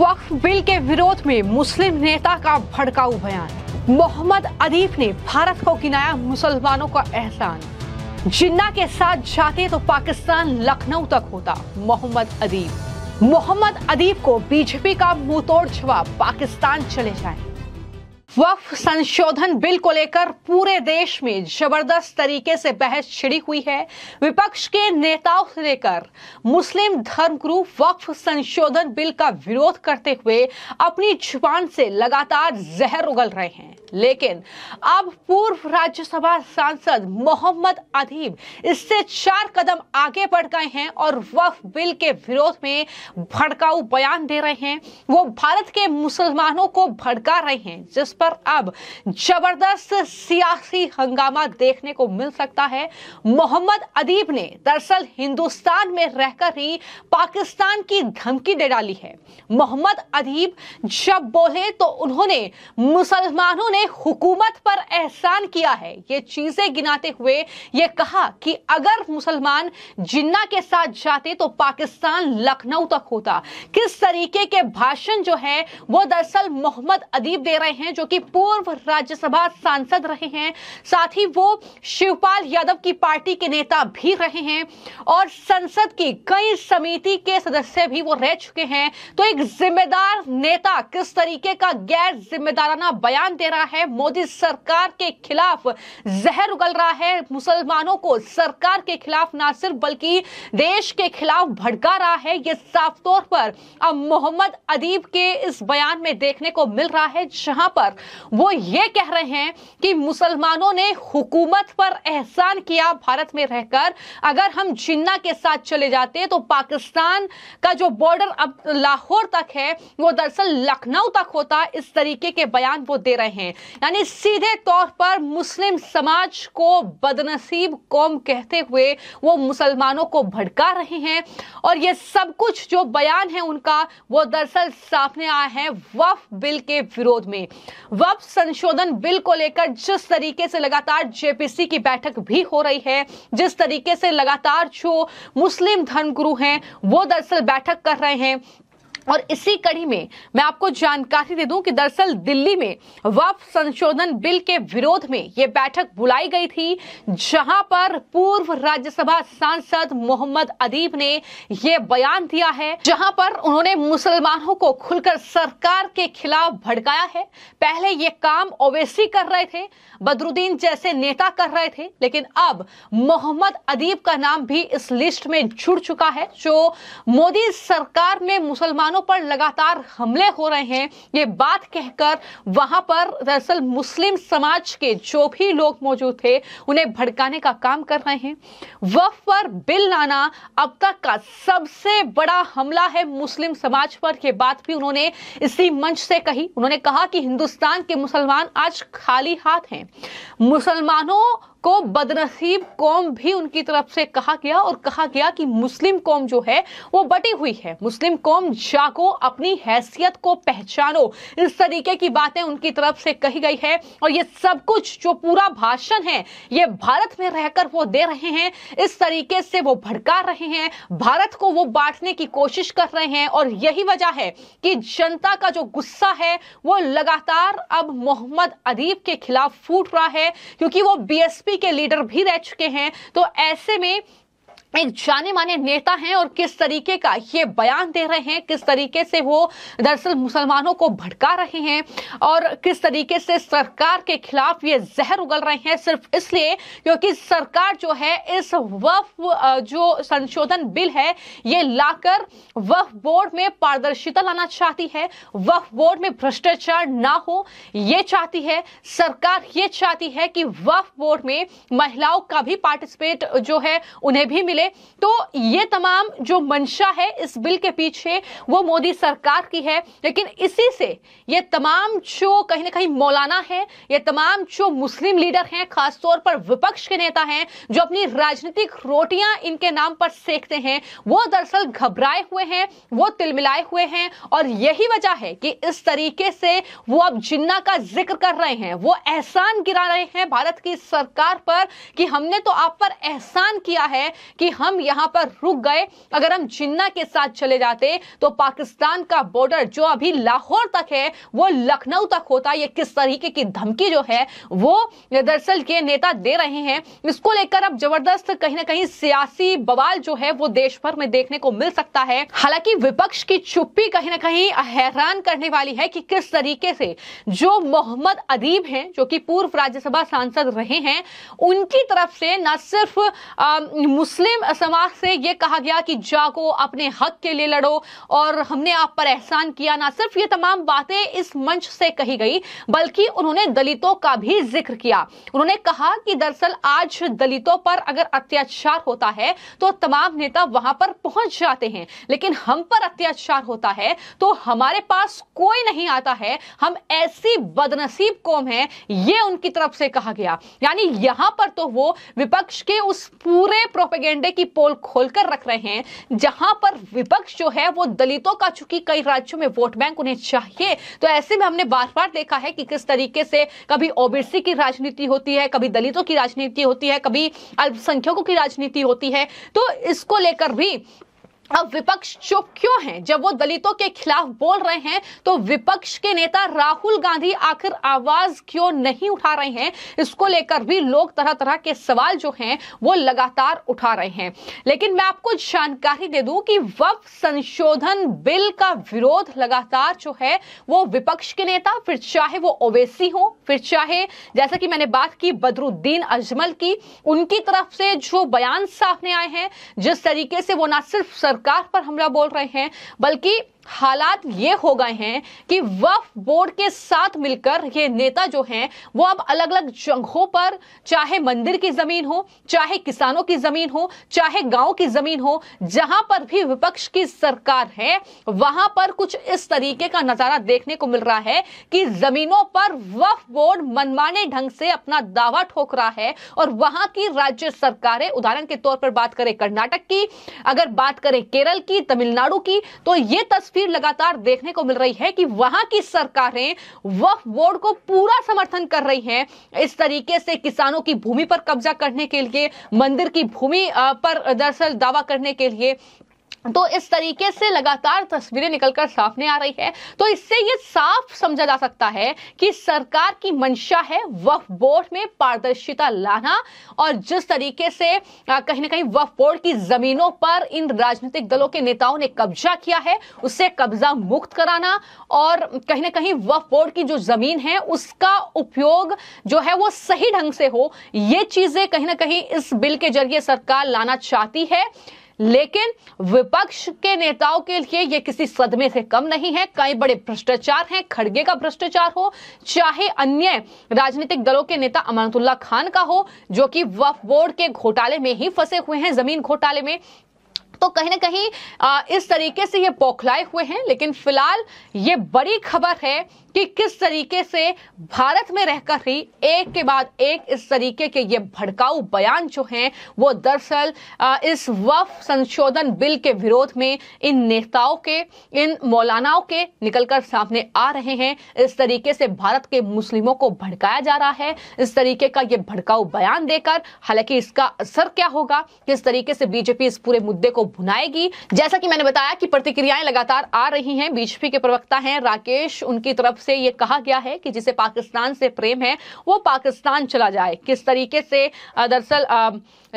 वक्फ bill के विरोध में मुस्लिम नेता का भड़काऊ बयान मोहम्मद अदीफ ने भारत को गिनाया मुसलमानों का एहसान जिन्ना के साथ जाते तो पाकिस्तान लखनऊ तक होता मोहम्मद अदीफ मोहम्मद अदीफ को बीजेपी का मुंह तोड़ जवाब पाकिस्तान चले जाएं वक्फ संशोधन बिल को लेकर पूरे देश में जबरदस्त तरीके से बहस छिड़ी हुई है विपक्ष के नेताओं से लेकर मुस्लिम धर्मगुरु वक्फ संशोधन बिल का विरोध करते हुए अपनी जुबान से लगातार जहर उगल रहे हैं लेकिन अब पूर्व राज्यसभा सांसद मोहम्मद अदीब इससे चार कदम आगे बढ़ गए हैं और वफ बिल के विरोध में भड़काऊ बयान दे रहे हैं वो भारत के मुसलमानों को भड़का रहे हैं जिस पर अब जबरदस्त सियासी हंगामा देखने को मिल सकता है मोहम्मद अदीब ने दरअसल हिंदुस्तान में रहकर ही पाकिस्तान की धमकी दे डाली है मोहम्मद अदीब जब बोले तो उन्होंने मुसलमानों ने ने हुकूमत पर एहसान किया है ये चीजें गिनाते हुए ये कहा कि अगर मुसलमान जिन्ना के साथ जाते तो पाकिस्तान लखनऊ तक होता किस तरीके के भाषण जो है वो दरअसल मोहम्मद अदीब दे रहे हैं जो कि पूर्व राज्यसभा सांसद रहे हैं साथ ही वो शिवपाल यादव की पार्टी के नेता भी रहे हैं और संसद की कई समिति के सदस्य भी वो रह चुके हैं तो एक जिम्मेदार नेता किस तरीके का गैर जिम्मेदाराना बयान दे रहा है मोदी सरकार के खिलाफ जहर उगल रहा है मुसलमानों को सरकार के खिलाफ ना सिर्फ बल्कि देश के खिलाफ भड़का रहा है ये साफ तौर पर अब मोहम्मद अदीब के इस बयान में देखने को मिल रहा है जहां पर वो ये कह रहे हैं कि मुसलमानों ने हुकूमत पर एहसान किया भारत में रहकर अगर हम जिन्ना के साथ चले जाते तो पाकिस्तान का जो बॉर्डर अब लाहौर तक है वो दरअसल लखनऊ तक होता इस तरीके के बयान वो दे रहे हैं यानी सीधे तौर पर मुस्लिम समाज को बदनसीब कौम कहते हुए वो मुसलमानों को भड़का रहे हैं और ये सब कुछ जो बयान है उनका वो दरअसल सामने आया है वफ बिल के विरोध में वफ संशोधन बिल को लेकर जिस तरीके से लगातार जेपीसी की बैठक भी हो रही है जिस तरीके से लगातार जो मुस्लिम धर्मगुरु हैं वो दरअसल बैठक कर रहे हैं और इसी कड़ी में मैं आपको जानकारी दे दूं कि दरअसल दिल्ली में वफ संशोधन बिल के विरोध में यह बैठक बुलाई गई थी जहां पर पूर्व राज्यसभा सांसद मोहम्मद अदीब ने यह बयान दिया है जहां पर उन्होंने मुसलमानों को खुलकर सरकार के खिलाफ भड़काया है पहले ये काम ओवैसी कर रहे थे बदरुद्दीन जैसे नेता कर रहे थे लेकिन अब मोहम्मद अदीब का नाम भी इस लिस्ट में जुड़ चुका है जो मोदी सरकार में मुसलमान मुसलमानों पर लगातार हमले हो रहे हैं ये बात कहकर वहां पर दरअसल मुस्लिम समाज के जो भी लोग मौजूद थे उन्हें भड़काने का काम कर रहे हैं वफ पर बिल लाना अब तक का सबसे बड़ा हमला है मुस्लिम समाज पर यह बात भी उन्होंने इसी मंच से कही उन्होंने कहा कि हिंदुस्तान के मुसलमान आज खाली हाथ हैं मुसलमानों को बदनसीब कौम भी उनकी तरफ से कहा गया और कहा गया कि मुस्लिम कौम जो है वो बटी हुई है मुस्लिम कौम जागो अपनी हैसियत को पहचानो इस तरीके की बातें उनकी तरफ से कही गई है और ये सब कुछ जो पूरा भाषण है ये भारत में रहकर वो दे रहे हैं इस तरीके से वो भड़का रहे हैं भारत को वो बांटने की कोशिश कर रहे हैं और यही वजह है कि जनता का जो गुस्सा है वो लगातार अब मोहम्मद अदीब के खिलाफ फूट रहा है क्योंकि वो बी बीजेपी के लीडर भी रह चुके हैं तो ऐसे में एक जाने माने नेता हैं और किस तरीके का ये बयान दे रहे हैं किस तरीके से वो दरअसल मुसलमानों को भड़का रहे हैं और किस तरीके से सरकार के खिलाफ ये जहर उगल रहे हैं सिर्फ इसलिए क्योंकि सरकार जो है इस वफ जो संशोधन बिल है ये लाकर वफ बोर्ड में पारदर्शिता लाना चाहती है वफ बोर्ड में भ्रष्टाचार ना हो ये चाहती है सरकार ये चाहती है कि वफ बोर्ड में महिलाओं का भी पार्टिसिपेट जो है उन्हें भी मिले मिले तो ये तमाम जो मंशा है इस बिल के पीछे वो मोदी सरकार की है लेकिन इसी से ये तमाम जो कहीं ना कहीं मौलाना है ये तमाम जो मुस्लिम लीडर हैं खासतौर पर विपक्ष के नेता हैं जो अपनी राजनीतिक रोटियां इनके नाम पर सेकते हैं वो दरअसल घबराए हुए हैं वो तिलमिलाए हुए हैं और यही वजह है कि इस तरीके से वो अब जिन्ना का जिक्र कर रहे हैं वो एहसान गिरा रहे हैं भारत की सरकार पर कि हमने तो आप पर एहसान किया है कि हम यहां पर रुक गए अगर हम जिन्ना के साथ चले जाते तो पाकिस्तान का बॉर्डर जो अभी लाहौर तक है वो लखनऊ तक होता ये किस तरीके की धमकी जो है वो दरअसल के नेता दे रहे हैं इसको लेकर अब जबरदस्त कहीं ना कहीं सियासी बवाल जो है वो देश भर में देखने को मिल सकता है हालांकि विपक्ष की चुप्पी कहीं ना कहीं हैरान करने वाली है कि किस तरीके से जो मोहम्मद अदीब हैं जो कि पूर्व राज्यसभा सांसद रहे हैं उनकी तरफ से न सिर्फ आ, मुस्लिम मुस्लिम समाज से ये कहा गया कि जागो अपने हक के लिए लड़ो और हमने आप पर एहसान किया ना सिर्फ ये तमाम बातें इस मंच से कही गई बल्कि उन्होंने दलितों का भी जिक्र किया उन्होंने कहा कि दरअसल आज दलितों पर अगर अत्याचार होता है तो तमाम नेता वहां पर पहुंच जाते हैं लेकिन हम पर अत्याचार होता है तो हमारे पास कोई नहीं आता है हम ऐसी बदनसीब कौम है ये उनकी तरफ से कहा गया यानी यहां पर तो वो विपक्ष के उस पूरे प्रोपेगेंडे लोहे की पोल खोलकर रख रहे हैं जहां पर विपक्ष जो है वो दलितों का चूंकि कई राज्यों में वोट बैंक उन्हें चाहिए तो ऐसे में हमने बार बार देखा है कि किस तरीके से कभी ओबीसी की राजनीति होती है कभी दलितों की राजनीति होती है कभी अल्पसंख्यकों की राजनीति होती है तो इसको लेकर भी अब विपक्ष चुप क्यों है जब वो दलितों के खिलाफ बोल रहे हैं तो विपक्ष के नेता राहुल गांधी आखिर आवाज क्यों नहीं उठा रहे हैं इसको लेकर भी लोग तरह तरह के सवाल जो हैं वो लगातार उठा रहे हैं लेकिन मैं आपको जानकारी दे दूं कि वफ संशोधन बिल का विरोध लगातार जो है वो विपक्ष के नेता फिर चाहे वो ओवैसी हो फिर चाहे जैसा कि मैंने बात की बदरुद्दीन अजमल की उनकी तरफ से जो बयान सामने आए हैं जिस तरीके से वो ना सिर्फ सर सरकार पर हमला बोल रहे हैं बल्कि हालात ये हो गए हैं कि वफ बोर्ड के साथ मिलकर ये नेता जो हैं वो अब अलग अलग जगहों पर चाहे मंदिर की जमीन हो चाहे किसानों की जमीन हो चाहे गांव की जमीन हो जहां पर भी विपक्ष की सरकार है वहां पर कुछ इस तरीके का नजारा देखने को मिल रहा है कि जमीनों पर वफ बोर्ड मनमाने ढंग से अपना दावा ठोक रहा है और वहां की राज्य सरकारें उदाहरण के तौर पर बात करें कर्नाटक की अगर बात करें केरल की तमिलनाडु की तो ये तस्वीर तस्वीर लगातार देखने को मिल रही है कि वहां की सरकारें वक्फ बोर्ड को पूरा समर्थन कर रही हैं इस तरीके से किसानों की भूमि पर कब्जा करने के लिए मंदिर की भूमि पर दरअसल दावा करने के लिए तो इस तरीके से लगातार तस्वीरें निकलकर सामने आ रही है तो इससे ये साफ समझा जा सकता है कि सरकार की मंशा है वफ बोर्ड में पारदर्शिता लाना और जिस तरीके से कहीं ना कहीं वफ बोर्ड की जमीनों पर इन राजनीतिक दलों के नेताओं ने कब्जा किया है उससे कब्जा मुक्त कराना और कहीं ना कहीं वफ बोर्ड की जो जमीन है उसका उपयोग जो है वो सही ढंग से हो ये चीजें कहीं ना कहीं इस बिल के जरिए सरकार लाना चाहती है लेकिन विपक्ष के नेताओं के लिए ये किसी सदमे से कम नहीं है कई बड़े भ्रष्टाचार हैं खड़गे का भ्रष्टाचार हो चाहे अन्य राजनीतिक दलों के नेता अमानतुल्ला खान का हो जो कि वफ बोर्ड के घोटाले में ही फंसे हुए हैं जमीन घोटाले में तो कहीं ना कहीं इस तरीके से ये बौखलाए हुए हैं लेकिन फिलहाल ये बड़ी खबर है कि किस तरीके से भारत में रहकर ही एक के बाद एक इस तरीके के ये भड़काऊ बयान जो हैं वो दरअसल इस वफ संशोधन बिल के विरोध में इन नेताओं के इन मौलानाओं के निकलकर सामने आ रहे हैं इस तरीके से भारत के मुस्लिमों को भड़काया जा रहा है इस तरीके का ये भड़काऊ बयान देकर हालांकि इसका असर क्या होगा किस तरीके से बीजेपी इस पूरे मुद्दे को भुनाएगी जैसा कि मैंने बताया कि प्रतिक्रियाएं लगातार आ रही हैं बीजेपी के प्रवक्ता हैं राकेश उनकी तरफ से ये कहा गया है कि जिसे पाकिस्तान से प्रेम है वो पाकिस्तान चला जाए किस तरीके से दरअसल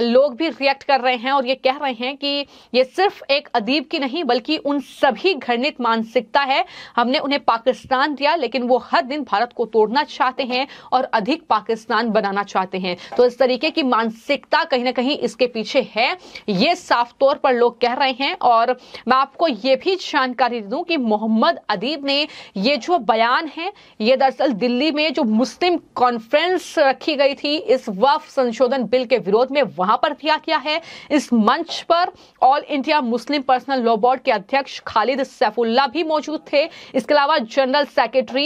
लोग भी रिएक्ट कर रहे हैं और ये कह रहे हैं कि ये सिर्फ एक अदीब की नहीं बल्कि उन सभी घृणित मानसिकता है हमने उन्हें पाकिस्तान दिया लेकिन वो हर दिन भारत को तोड़ना चाहते हैं और अधिक पाकिस्तान बनाना चाहते हैं तो इस तरीके की मानसिकता कहीं ना कहीं इसके पीछे है ये साफ तौर पर लोग कह रहे हैं और मैं आपको ये भी जानकारी दूं कि मोहम्मद अदीब ने ये जो बयान है ये दरअसल दिल्ली में जो मुस्लिम कॉन्फ्रेंस रखी गई थी इस वफ संशोधन बिल के विरोध में वहां पर किया गया है इस मंच पर All India Muslim Personal Law Board के अध्यक्ष खालिद सैफुल्ला भी मौजूद थे इसके अलावा जनरल सेक्रेटरी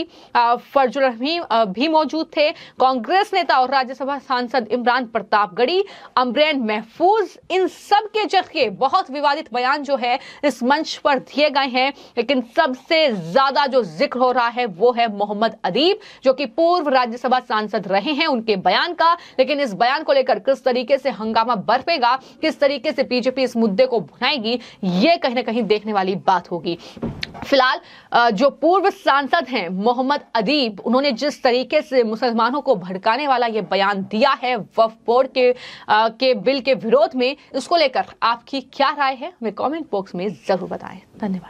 फर्जुल रहीम भी मौजूद थे कांग्रेस नेता और राज्यसभा सांसद इमरान प्रतापगढ़ी अमरैन महफूज इन सब के जरिए बहुत विवादित बयान जो है इस मंच पर दिए गए हैं लेकिन सबसे ज्यादा जो जिक्र हो रहा है वो है मोहम्मद अदीब जो कि पूर्व राज्यसभा सांसद रहे हैं उनके बयान का लेकिन इस बयान को लेकर किस तरीके से हंग हंगामा बरपेगा किस तरीके से बीजेपी इस मुद्दे को भुनाएगी ये कहीं ना कहीं देखने वाली बात होगी फिलहाल जो पूर्व सांसद हैं मोहम्मद अदीब उन्होंने जिस तरीके से मुसलमानों को भड़काने वाला ये बयान दिया है वफ बोर्ड के आ, के बिल के विरोध में इसको लेकर आपकी क्या राय है हमें कमेंट बॉक्स में ज़रूर बताएं धन्यवाद